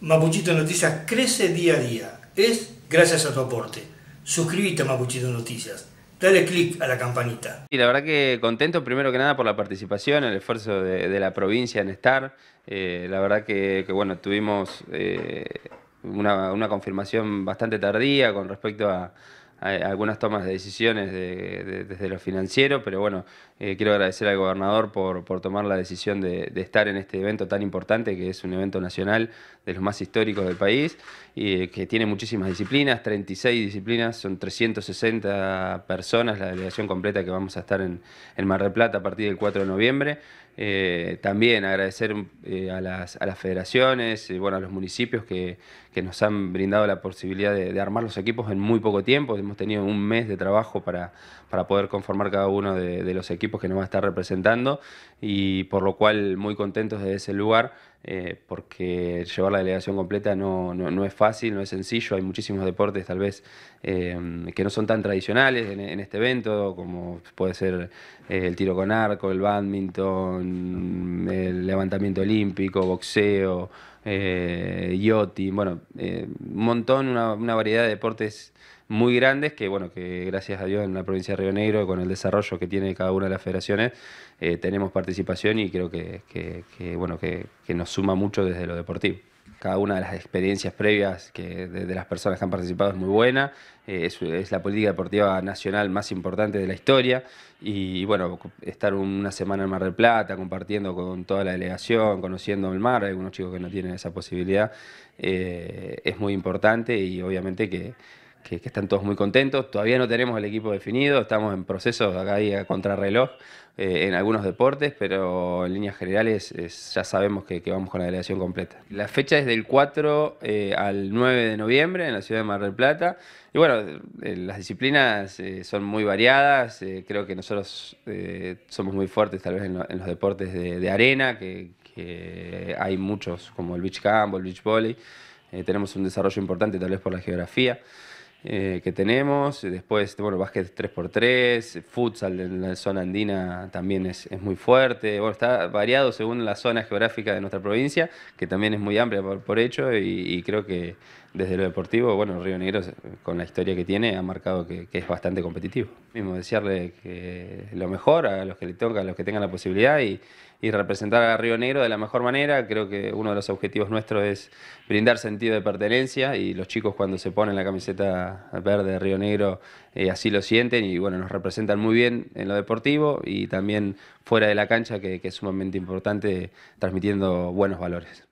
Mapuchito Noticias crece día a día. Es gracias a tu aporte. Suscríbete a Mapuchito Noticias. Dale click a la campanita. Y la verdad que contento primero que nada por la participación, el esfuerzo de, la provincia en estar. Eh, la verdad que, bueno, tuvimos eh, una confirmación bastante tardía con respecto a algunas tomas de decisiones desde lo financiero, pero bueno, eh, quiero agradecer al gobernador por, tomar la decisión de, estar en este evento tan importante, que es un evento nacional de los más históricos del país, y eh, que tiene muchísimas disciplinas, 36 disciplinas, son 360 personas, la delegación completa que vamos a estar en, Mar del Plata a partir del 4 de noviembre. Eh, también agradecer a las, a, las, federaciones, bueno, a los municipios que, que, nos han brindado la posibilidad de, armar los equipos en muy poco tiempo, hemos tenido un mes de trabajo para, poder conformar cada uno de, los equipos que nos va a estar representando y por lo cual muy contentos de ese lugar eh, porque llevar la delegación completa no, es fácil, no es sencillo, hay muchísimos deportes tal vez eh, que no son tan tradicionales en, este evento como puede ser eh, el tiro con arco, el badminton, el levantamiento olímpico, boxeo eh, yoti, bueno, eh, un montón, una, variedad de deportes muy grandes que, bueno, que gracias a Dios en la provincia de Río Negro, con el desarrollo que tiene cada una de las federaciones, eh, tenemos participación y creo que, bueno, que nos suma mucho desde lo deportivo cada una de las experiencias previas que de, las personas que han participado es muy buena, eh, es, la política deportiva nacional más importante de la historia y, bueno, estar una semana en Mar del Plata compartiendo con toda la delegación, conociendo el mar, algunos chicos que no tienen esa posibilidad, eh, es muy importante y obviamente que que, están todos muy contentos. Todavía no tenemos el equipo definido, estamos en proceso acá ahí a contrarreloj eh, en algunos deportes, pero en líneas generales ya sabemos que, vamos con la delegación completa. La fecha es del 4 eh, al 9 de noviembre en la ciudad de Mar del Plata. Y bueno, eh, las disciplinas son muy variadas, creo que nosotros somos muy fuertes tal vez en, los deportes de, arena, que, hay muchos como el beach camp, el beach volley. tenemos un desarrollo importante tal vez por la geografía. Eh, que tenemos. Después, bueno, básquet 3x3, futsal en la zona andina también es, es, muy fuerte. Bueno, está variado según la zona geográfica de nuestra provincia, que también es muy amplia por, hecho, y, creo que desde lo deportivo, bueno, Río Negro, eh, con la historia que tiene, ha marcado que, es bastante competitivo. Mismo desearle que lo mejor a los que le tocan, a los que tengan la posibilidad, y, y representar a Río Negro de la mejor manera. Creo que uno de los objetivos nuestros es brindar sentido de pertenencia y los chicos cuando se ponen la camiseta verde de Río Negro eh, así lo sienten y bueno, nos representan muy bien en lo deportivo y también fuera de la cancha que es sumamente importante transmitiendo buenos valores.